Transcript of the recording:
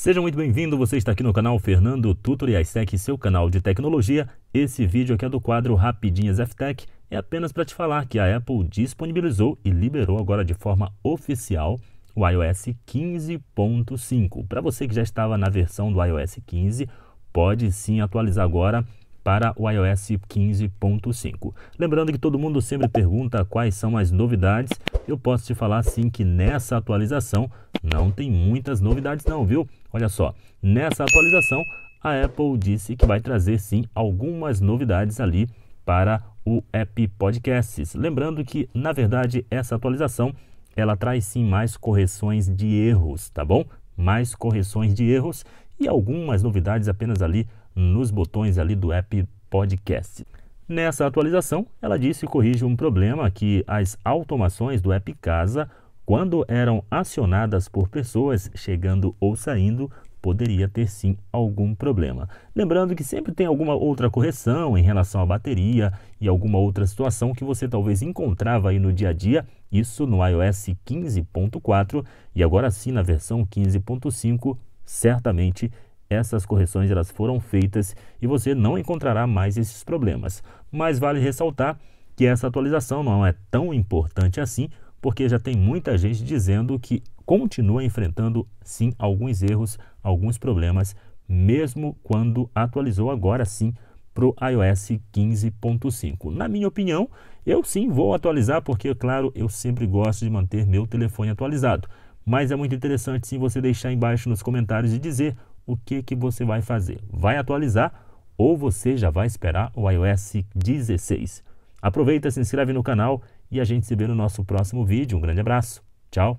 Seja muito bem-vindo, você está aqui no canal Fernando Tutoriais seu canal de tecnologia. Esse vídeo aqui é do quadro Rapidinhas FTEC. é apenas para te falar que a Apple disponibilizou e liberou agora de forma oficial o iOS 15.5. Para você que já estava na versão do iOS 15, pode sim atualizar agora para o iOS 15.5. Lembrando que todo mundo sempre pergunta quais são as novidades, eu posso te falar sim que nessa atualização não tem muitas novidades não, viu? Olha só, nessa atualização a Apple disse que vai trazer sim algumas novidades ali para o App Podcasts. Lembrando que, na verdade, essa atualização ela traz sim mais correções de erros, tá bom? Mais correções de erros e algumas novidades apenas ali nos botões ali do app Podcast. Nessa atualização, ela disse que corrige um problema que as automações do app Casa, quando eram acionadas por pessoas chegando ou saindo, poderia ter sim algum problema. Lembrando que sempre tem alguma outra correção em relação à bateria e alguma outra situação que você talvez encontrava aí no dia a dia, isso no iOS 15.4 e agora sim na versão 15.5 certamente essas correções elas foram feitas e você não encontrará mais esses problemas. Mas vale ressaltar que essa atualização não é tão importante assim, porque já tem muita gente dizendo que continua enfrentando sim alguns erros, alguns problemas, mesmo quando atualizou agora sim para o iOS 15.5. Na minha opinião, eu sim vou atualizar, porque, claro, eu sempre gosto de manter meu telefone atualizado. Mas é muito interessante sim você deixar embaixo nos comentários e dizer o que, que você vai fazer. Vai atualizar ou você já vai esperar o iOS 16? Aproveita, se inscreve no canal e a gente se vê no nosso próximo vídeo. Um grande abraço. Tchau.